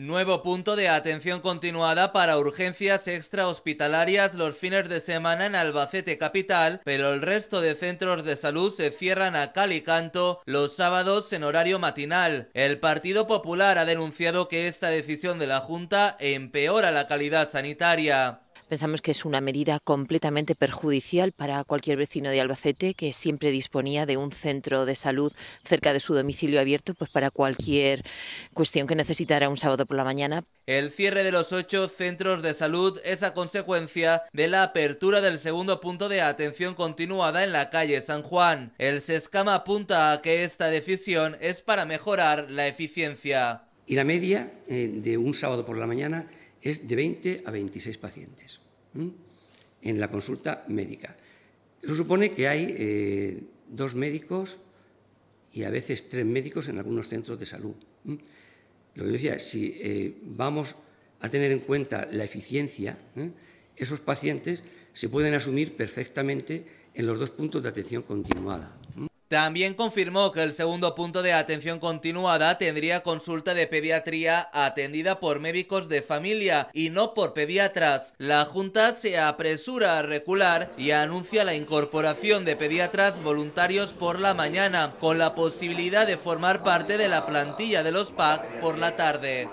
Nuevo punto de atención continuada para urgencias extrahospitalarias los fines de semana en Albacete Capital, pero el resto de centros de salud se cierran a cal y canto los sábados en horario matinal. El Partido Popular ha denunciado que esta decisión de la Junta empeora la calidad sanitaria. Pensamos que es una medida completamente perjudicial para cualquier vecino de Albacete que siempre disponía de un centro de salud cerca de su domicilio abierto pues para cualquier cuestión que necesitara un sábado por la mañana. El cierre de los ocho centros de salud es a consecuencia de la apertura del segundo punto de atención continuada en la calle San Juan. El SESCAMA apunta a que esta decisión es para mejorar la eficiencia. Y la media eh, de un sábado por la mañana es de 20 a 26 pacientes en la consulta médica. Eso supone que hay eh, dos médicos y a veces tres médicos en algunos centros de salud. Lo que decía, si eh, vamos a tener en cuenta la eficiencia, esos pacientes se pueden asumir perfectamente en los dos puntos de atención continuada. También confirmó que el segundo punto de atención continuada tendría consulta de pediatría atendida por médicos de familia y no por pediatras. La Junta se apresura a recular y anuncia la incorporación de pediatras voluntarios por la mañana, con la posibilidad de formar parte de la plantilla de los PAC por la tarde.